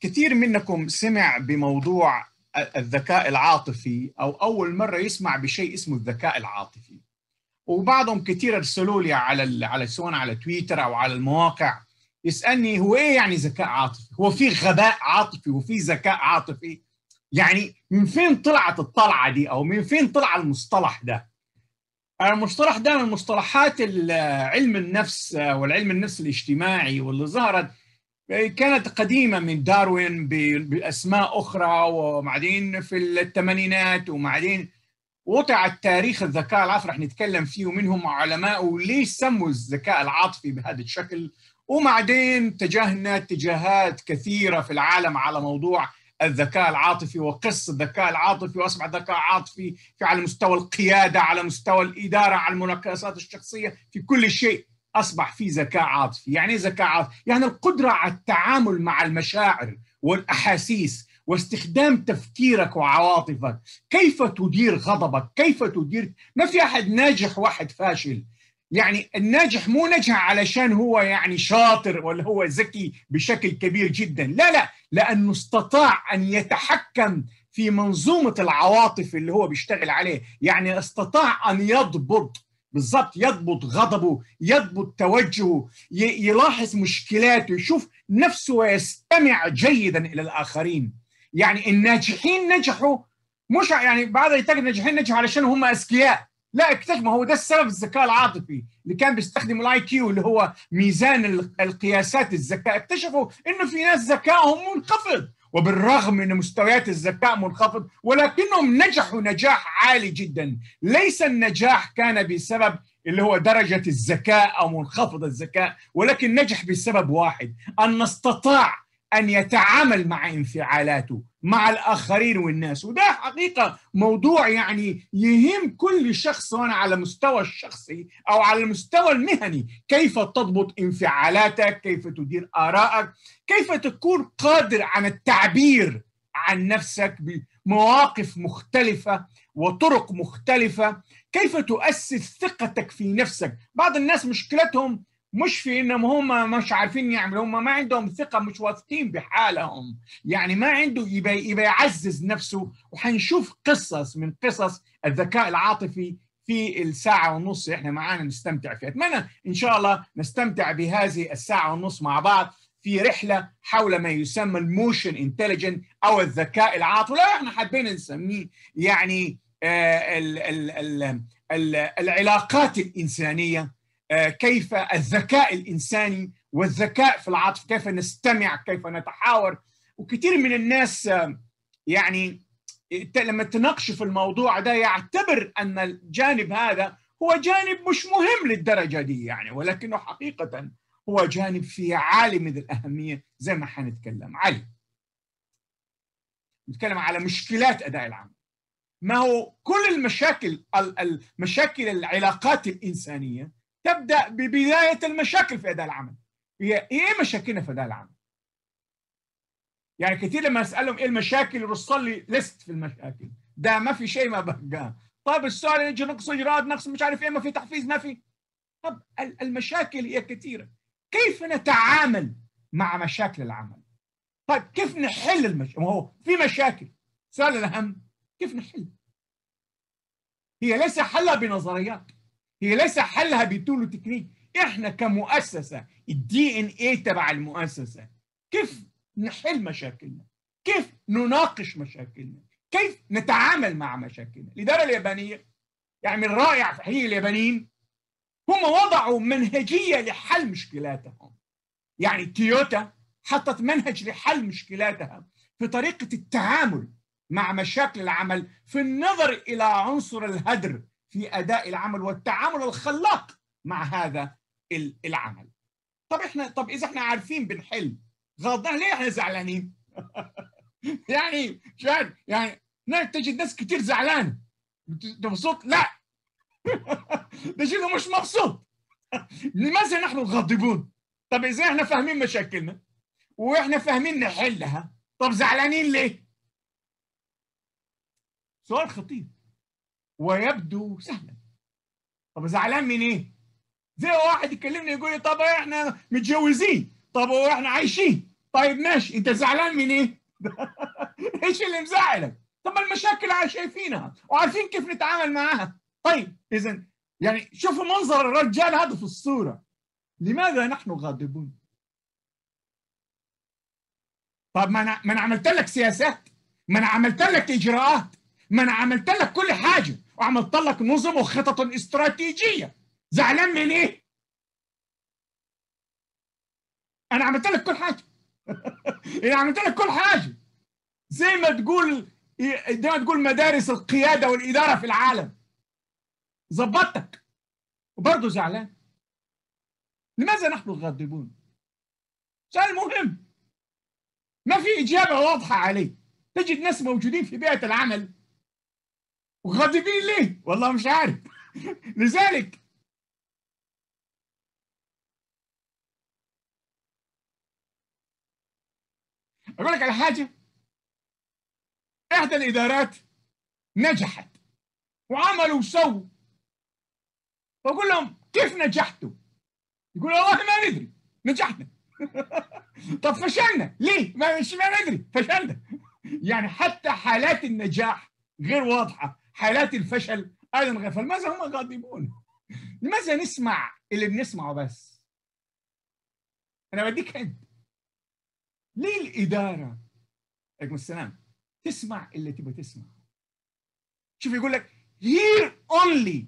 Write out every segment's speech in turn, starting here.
كثير منكم سمع بموضوع الذكاء العاطفي او اول مره يسمع بشيء اسمه الذكاء العاطفي وبعضهم كثير ارسلوا لي على على سواء على تويتر او على المواقع يسالني هو ايه يعني ذكاء عاطفي؟ هو في غباء عاطفي وفي ذكاء عاطفي؟ يعني من فين طلعت الطلعه دي او من فين طلع المصطلح ده؟ آه، المصطلح ده من مصطلحات علم النفس آه، والعلم النفس الاجتماعي واللي ظهرت كانت قديمه من داروين باسماء اخرى وبعدين في الثمانينات وبعدين وضع التاريخ الذكاء العاطفي رح نتكلم فيه ومنهم علماء وليش سموا الذكاء العاطفي بهذا الشكل وبعدين اتجهنا اتجاهات كثيره في العالم على موضوع الذكاء العاطفي وقص الذكاء العاطفي واصبح الذكاء العاطفي في على مستوى القياده على مستوى الاداره على المناقصات الشخصيه في كل شيء اصبح في ذكاء عاطفي، يعني ذكاء إيه عاطفي، يعني القدره على التعامل مع المشاعر والاحاسيس واستخدام تفكيرك وعواطفك، كيف تدير غضبك؟ كيف تدير ما في احد ناجح واحد فاشل، يعني الناجح مو نجح علشان هو يعني شاطر ولا هو ذكي بشكل كبير جدا لا لا لأنه استطاع أن يتحكم في منظومة العواطف اللي هو بيشتغل عليه يعني استطاع أن يضبط بالظبط يضبط غضبه يضبط توجهه يلاحظ مشكلاته يشوف نفسه ويستمع جيدا الى الاخرين يعني الناجحين نجحوا مش يعني بعض يتجه الناجحين نجحوا علشان هم اذكياء لا اكتشف ما هو ده السبب الذكاء العاطفي اللي كان بيستخدم الاي كيو اللي هو ميزان القياسات الذكاء اكتشفوا انه في ناس ذكائهم منخفض وبالرغم من مستويات الذكاء منخفض ولكنهم نجحوا نجاح عالي جدا ليس النجاح كان بسبب اللي هو درجة الذكاء أو منخفض الذكاء ولكن نجح بسبب واحد أن نستطاع أن يتعامل مع انفعالاته مع الآخرين والناس وده حقيقة موضوع يعني يهم كل شخص وأنا على مستوى الشخصي أو على المستوى المهني كيف تضبط انفعالاتك كيف تدير آرائك كيف تكون قادر عن التعبير عن نفسك بمواقف مختلفة وطرق مختلفة كيف تؤسس ثقتك في نفسك بعض الناس مشكلتهم مش في انهم هم مش عارفين يعملوا هم ما عندهم ثقه مش واثقين بحالهم يعني ما عنده يبي يبي يعزز نفسه وحنشوف قصص من قصص الذكاء العاطفي في الساعة ونص احنا معانا نستمتع فيها أتمنى إن شاء الله نستمتع بهذه الساعة ونص مع بعض في رحلة حول ما يسمى الموشن انتليجنت أو الذكاء العاطفي لا احنا حابين نسميه يعني آه الـ الـ الـ العلاقات الإنسانية آه، كيف الذكاء الانساني والذكاء في العطف كيف نستمع كيف نتحاور وكثير من الناس آه، يعني لما تناقش في الموضوع ده يعتبر ان الجانب هذا هو جانب مش مهم للدرجه دي يعني ولكنه حقيقه هو جانب في عالي من الاهميه زي ما حنتكلم عليه. نتكلم على مشكلات اداء العمل. ما هو كل المشاكل المشاكل العلاقات الانسانيه تبدا ببدايه المشاكل في اداء العمل هي ايه مشاكلنا في اداء العمل يعني كثير لما اسالهم ايه المشاكل يرصل لي ليست في المشاكل ده ما في شيء ما بقى طب السؤال يجي نقص اجراءات نقص مش عارف ايه ما في تحفيز ما في طب المشاكل هي كثيره كيف نتعامل مع مشاكل العمل طيب كيف نحل المشاكل هو في مشاكل السؤال الاهم كيف نحل هي ليس حلها بنظريات هي ليس حلها بتول وتكنيك احنا كمؤسسه الدي ان ايه تبع المؤسسه كيف نحل مشاكلنا كيف نناقش مشاكلنا كيف نتعامل مع مشاكلنا الاداره اليابانيه يعني من رائع في حقيقه اليابانيين هم وضعوا منهجيه لحل مشكلاتهم يعني تويوتا حطت منهج لحل مشكلاتها في طريقه التعامل مع مشاكل العمل في النظر الى عنصر الهدر في اداء العمل والتعامل الخلاق مع هذا العمل طب احنا طب اذا احنا عارفين بنحل غلطنا ليه احنا زعلانين يعني مش عارف يعني تجد ناس كتير زعلانه مبسوط لا تجده مش مبسوط لماذا نحن غاضبون طب اذا احنا فاهمين مشاكلنا واحنا فاهمين نحلها طب زعلانين ليه سؤال خطير ويبدو سهلا طب زعلان من ايه؟ زي واحد يكلمني يقول لي طب احنا متجوزين طب واحنا عايشين طيب ماشي انت زعلان من ايه؟ ايش اللي مزعلك؟ طب المشاكل شايفينها وعارفين كيف نتعامل معاها طيب اذا يعني شوفوا منظر الرجال هذا في الصوره لماذا نحن غاضبون؟ طب ما انا ما انا عملت لك سياسات ما انا عملت لك اجراءات ما انا عملت لك كل حاجه وعملت لك نظم وخطط استراتيجيه زعلان من ايه؟ انا عملت لك كل حاجه انا عملت لك كل حاجه زي ما تقول زي ما تقول مدارس القياده والاداره في العالم ظبطتك وبرضه زعلان لماذا نحن غاضبون؟ سؤال مهم ما في اجابه واضحه عليه تجد ناس موجودين في بيئه العمل وغاضبين ليه؟ والله مش عارف لذلك أقول لك على حاجة إحدى الإدارات نجحت وعملوا وسووا بقول لهم كيف نجحتوا؟ يقول والله ما ندري نجحنا طب فشلنا ليه؟ ما مش ما ندري فشلنا يعني حتى حالات النجاح غير واضحة حالات الفشل ألنغى فلماذا هم غاضبون لماذا نسمع اللي بنسمعه بس أنا بديك حد ليه الإدارة عليكم السلام تسمع اللي تبغى تسمع شوف يقول لك hear only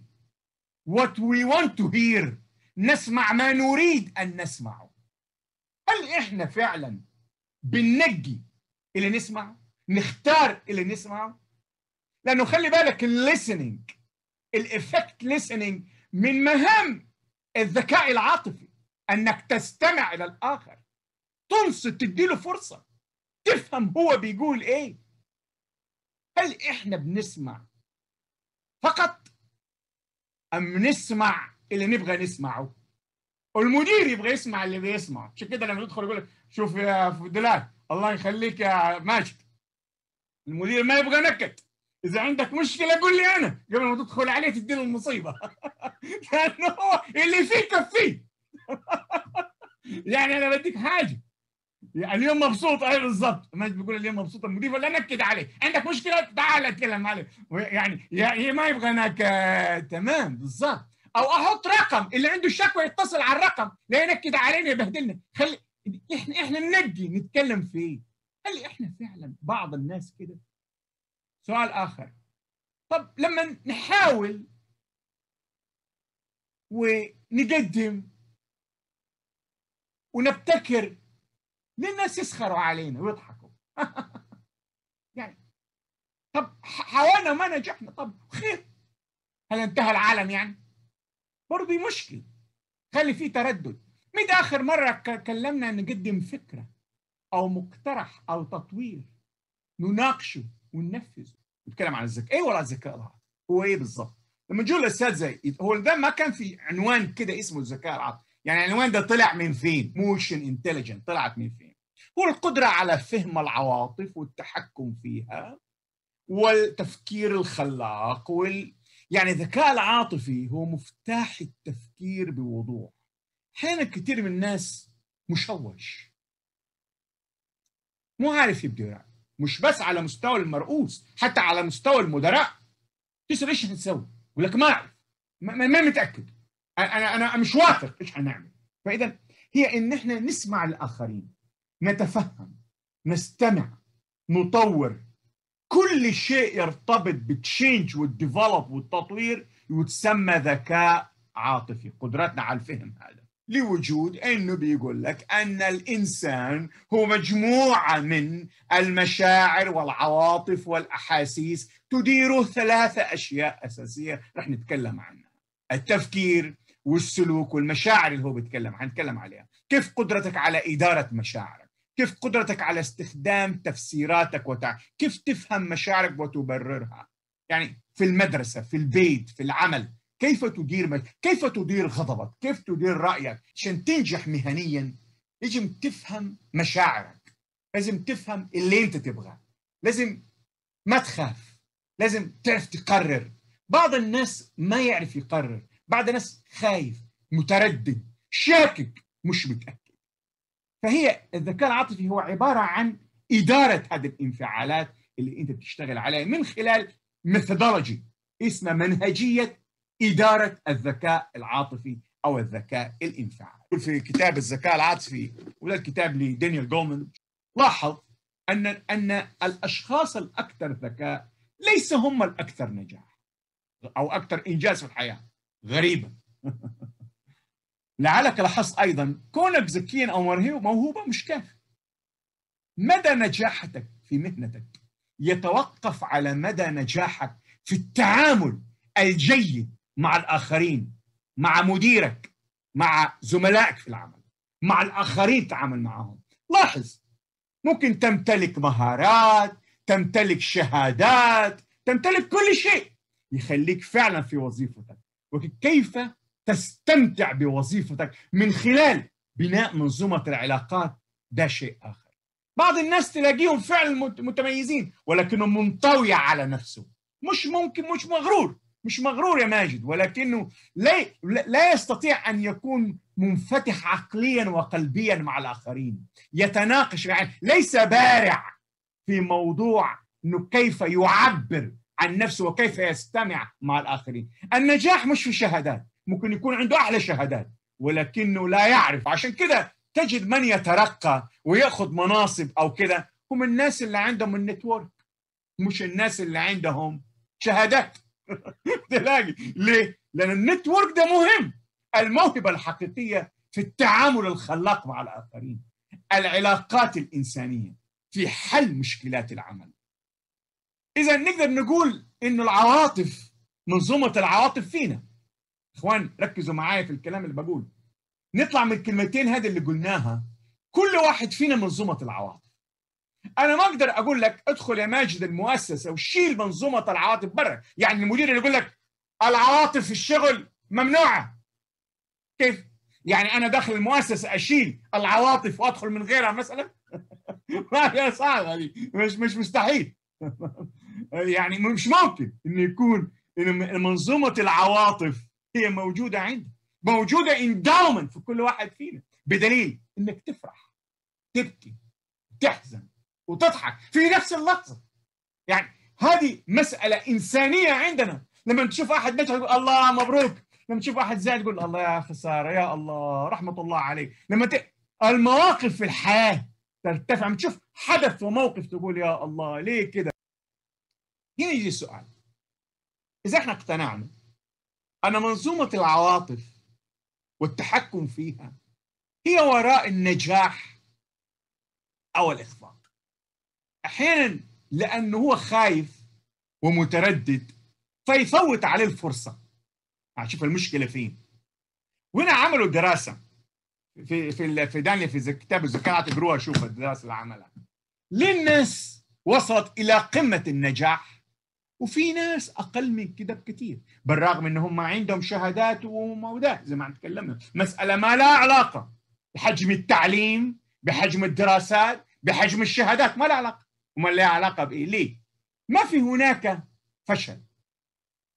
what we want to hear نسمع ما نريد أن نسمعه هل إحنا فعلا بننجي اللي نسمعه نختار اللي نسمعه لانه خلي بالك الليسننج الافكت ليسننج من مهام الذكاء العاطفي انك تستمع الى الاخر تنصت تديله فرصه تفهم هو بيقول ايه هل احنا بنسمع فقط ام نسمع اللي نبغى نسمعه المدير يبغى يسمع اللي بيسمع عشان كده لما تدخل يقول لك شوف يا فضلان الله يخليك يا ماجد المدير ما يبغى نكت اذا عندك مشكله قول لي انا قبل ما تدخل عليه تديله المصيبه لانه هو اللي فيه كفيه يعني انا بديك حاجه يعني اليوم مبسوط اي بالظبط ما بقول اليوم مبسوط المدير ولا نكد عليه عندك مشكله تعال اتكلم عليه يعني يعني ما يبغى هناك آه، تمام بالظبط او احط رقم اللي عنده شكوى يتصل على الرقم لا ينكد علينا يبهدلنا خلي احنا احنا ننجي نتكلم فيه هل احنا فعلا بعض الناس كده سؤال آخر طب لما نحاول ونقدم ونبتكر للناس يسخروا علينا ويضحكوا يعني طب حاولنا ما نجحنا طب خير هل انتهى العالم يعني برضه مشكل خلي فيه تردد مين اخر مره كلمنا نقدم فكره او مقترح او تطوير نناقشه وننفذه نتكلم عن الذكاء ايه وراء الذكاء العاطفي هو ايه بالظبط لما نجي زي هو ده ما كان في عنوان كده اسمه الذكاء العاطفي يعني العنوان ده طلع من فين موشن انتليجنت طلعت من فين هو القدره على فهم العواطف والتحكم فيها والتفكير الخلاق وال يعني الذكاء العاطفي هو مفتاح التفكير بوضوح احيانا كتير من الناس مشوش مو عارف يبدو يعني. مش بس على مستوى المرؤوس حتى على مستوى المدراء تسال ايش هتسوي؟ يقول لك ما اعرف ما, ما متاكد انا انا مش واثق ايش هنعمل فاذا هي ان احنا نسمع الاخرين نتفهم نستمع نطور كل شيء يرتبط بالتشينج والديفلوب والتطوير يتسمى ذكاء عاطفي قدرتنا على الفهم هذا لوجود انه بيقول لك ان الانسان هو مجموعه من المشاعر والعواطف والاحاسيس تديره ثلاثه اشياء اساسيه رح نتكلم عنها التفكير والسلوك والمشاعر اللي هو بيتكلم حنتكلم عليها كيف قدرتك على اداره مشاعرك كيف قدرتك على استخدام تفسيراتك وتع... كيف تفهم مشاعرك وتبررها يعني في المدرسه في البيت في العمل كيف تدير مج... كيف تدير غضبك كيف تدير رأيك عشان تنجح مهنيا لازم تفهم مشاعرك لازم تفهم اللي انت تبغاه لازم ما تخاف لازم تعرف تقرر بعض الناس ما يعرف يقرر بعض الناس خايف متردد شاكك مش متأكد فهي الذكاء العاطفي هو عبارة عن إدارة هذه الانفعالات اللي أنت بتشتغل عليها من خلال ميثودولوجي اسمها منهجية إدارة الذكاء العاطفي أو الذكاء الانفعالي في كتاب الذكاء العاطفي ولا الكتاب لدانيال جولمان لاحظ أن أن الأشخاص الأكثر ذكاء ليس هم الأكثر نجاح أو أكثر إنجاز في الحياة غريبا لعلك لاحظت أيضا كونك ذكيا أو موهوبة مش كافي مدى نجاحتك في مهنتك يتوقف على مدى نجاحك في التعامل الجيد مع الآخرين مع مديرك مع زملائك في العمل مع الآخرين تعامل معهم لاحظ ممكن تمتلك مهارات تمتلك شهادات تمتلك كل شيء يخليك فعلا في وظيفتك وكيف تستمتع بوظيفتك من خلال بناء منظومة العلاقات ده شيء آخر بعض الناس تلاقيهم فعلا متميزين ولكنه منطوي على نفسه مش ممكن مش مغرور مش مغرور يا ماجد ولكنه لا لا يستطيع ان يكون منفتح عقليا وقلبيا مع الاخرين يتناقش يعني ليس بارع في موضوع انه كيف يعبر عن نفسه وكيف يستمع مع الاخرين النجاح مش في شهادات ممكن يكون عنده احلى شهادات ولكنه لا يعرف عشان كده تجد من يترقى وياخذ مناصب او كده هم الناس اللي عندهم النتورك مش الناس اللي عندهم شهادات تلاقي ليه؟ لأن النتورك ده مهم الموهبة الحقيقية في التعامل الخلاق مع الآخرين العلاقات الإنسانية في حل مشكلات العمل إذا نقدر نقول إن العواطف منظومة العواطف فينا إخوان ركزوا معايا في الكلام اللي بقوله نطلع من الكلمتين هذه اللي قلناها كل واحد فينا منظومة العواطف انا ما اقدر اقول لك ادخل يا ماجد المؤسسه وشيل منظومه العواطف برا يعني المدير اللي يقول لك العواطف في الشغل ممنوعه كيف يعني انا داخل المؤسسه اشيل العواطف وادخل من غيرها مثلا ما صعبه دي مش مش مستحيل يعني مش ممكن ان يكون إن منظومه العواطف هي موجوده عندي موجوده انداومنت في كل واحد فينا بدليل انك تفرح تبكي تحزن وتضحك في نفس اللحظه يعني هذه مساله انسانيه عندنا لما تشوف احد نجح تقول الله مبروك لما تشوف احد زعل تقول الله يا خساره يا الله رحمه الله عليه لما ت... المواقف في الحياه ترتفع لما تشوف حدث وموقف تقول يا الله ليه كده هنا يجي السؤال اذا احنا اقتنعنا ان منظومه العواطف والتحكم فيها هي وراء النجاح او الاخفاق احيانا لانه هو خايف ومتردد فيفوت عليه الفرصه هتشوف آه، المشكله فين وهنا عملوا دراسه في في في دانيال في كتاب الذكاء اعتبروها شوف الدراسه اللي عملها ليه الناس وصلت الى قمه النجاح وفي ناس اقل من كده بكثير بالرغم ان هم عندهم شهادات ومودات زي ما تكلمنا مساله ما لها علاقه بحجم التعليم بحجم الدراسات بحجم الشهادات ما لها علاقه وما لها علاقه بايه؟ ليه؟ ما في هناك فشل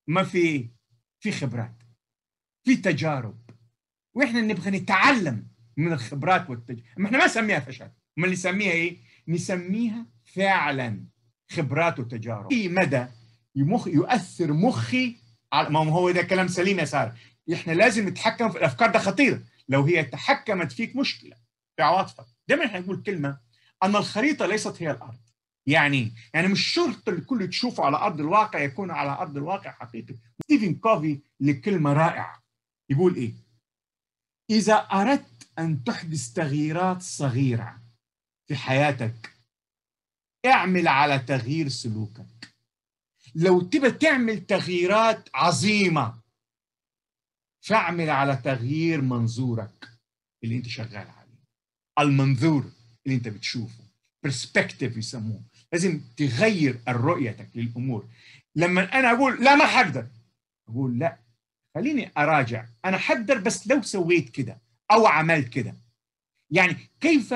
ما في في خبرات في تجارب واحنا نبغى نتعلم من الخبرات والتجارب ما احنا ما نسميها فشل ما نسميها ايه؟ نسميها فعلا خبرات وتجارب اي مدى يمخ يؤثر مخي على ما هو ده كلام سليم يا ساره احنا لازم نتحكم في الافكار ده خطير لو هي تحكمت فيك مشكله في عواطفك دايما احنا نقول كلمه ان الخريطه ليست هي الارض يعني يعني مش شرط الكل تشوفه على ارض الواقع يكون على ارض الواقع حقيقي ستيفن كوفي لكلمه رائعه يقول ايه اذا اردت ان تحدث تغييرات صغيره في حياتك اعمل على تغيير سلوكك لو تبى تعمل تغييرات عظيمه فاعمل على تغيير منظورك اللي انت شغال عليه المنظور اللي انت بتشوفه برسبكتيف يسموه لازم تغير رؤيتك للامور لما انا اقول لا ما حقدر اقول لا خليني اراجع انا حقدر بس لو سويت كده او عملت كده يعني كيف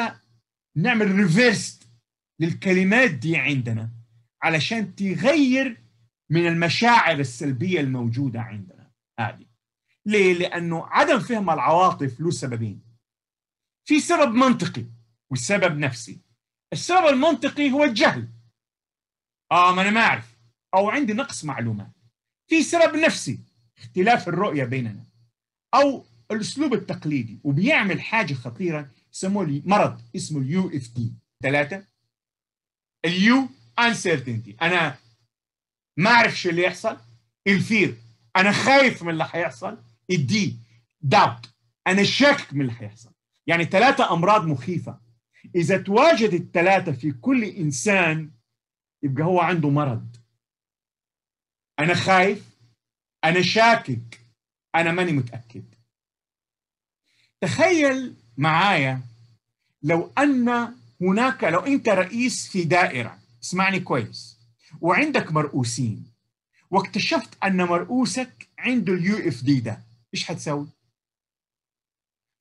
نعمل ريفيرس للكلمات دي عندنا علشان تغير من المشاعر السلبية الموجودة عندنا هذه ليه؟ لأنه عدم فهم العواطف له سببين في سبب منطقي وسبب نفسي السبب المنطقي هو الجهل اه ما انا ما اعرف او عندي نقص معلومات في سبب نفسي اختلاف الرؤيه بيننا او الاسلوب التقليدي وبيعمل حاجه خطيره يسموه مرض اسمه اليو اف تي ثلاثه اليو انسرتينتي انا ما اعرف شو اللي يحصل الفير انا خايف من اللي حيحصل الدي داوت انا شاكك من اللي حيحصل يعني ثلاثه امراض مخيفه إذا تواجد الثلاثة في كل إنسان يبقى هو عنده مرض أنا خايف أنا شاكك أنا ماني متأكد تخيل معايا لو أن هناك لو أنت رئيس في دائرة اسمعني كويس وعندك مرؤوسين واكتشفت أن مرؤوسك عنده اليو اف دي ده إيش حتسوي؟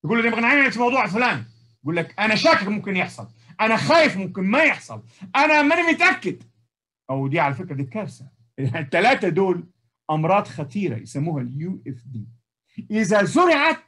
تقول له نبغى نعمل في موضوع فلان يقول لك انا شاكك ممكن يحصل انا خايف ممكن ما يحصل انا ماني متاكد او دي على فكره دي كارثه يعني الثلاثه دول امراض خطيره يسموها اليو اف دي اذا زرعت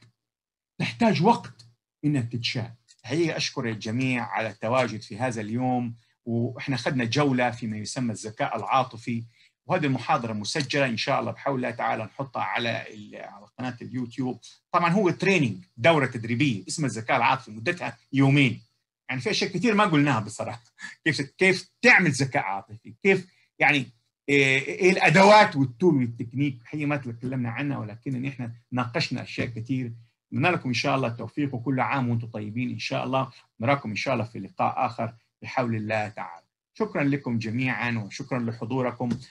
تحتاج وقت انها تتشاء حقيقه اشكر الجميع على التواجد في هذا اليوم واحنا اخذنا جوله فيما يسمى الذكاء العاطفي وهذه المحاضره مسجله ان شاء الله بحول الله تعالى نحطها على على قناه اليوتيوب طبعا هو تريننج دوره تدريبيه اسمها الذكاء العاطفي مدتها يومين يعني في اشياء كثير ما قلناها بصراحه كيف كيف تعمل ذكاء عاطفي كيف يعني ايه, إيه الادوات والتول والتكنيك هي ما تكلمنا عنها ولكن احنا ناقشنا اشياء كثير نتمنى لكم ان شاء الله التوفيق وكل عام وانتم طيبين ان شاء الله نراكم ان شاء الله في لقاء اخر بحول الله تعالى شكرا لكم جميعا وشكرا لحضوركم